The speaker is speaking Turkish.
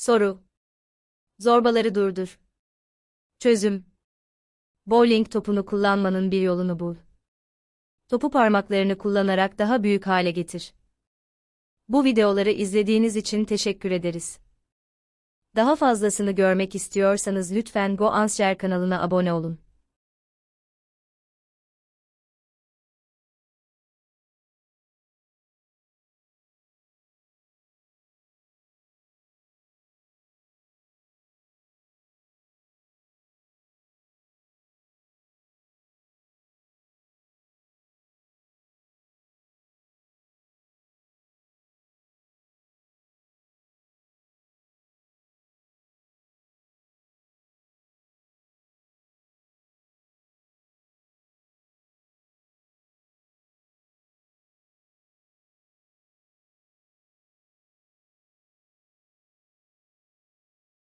Soru. Zorbaları durdur. Çözüm. Bowling topunu kullanmanın bir yolunu bul. Topu parmaklarını kullanarak daha büyük hale getir. Bu videoları izlediğiniz için teşekkür ederiz. Daha fazlasını görmek istiyorsanız lütfen GoAnsher kanalına abone olun.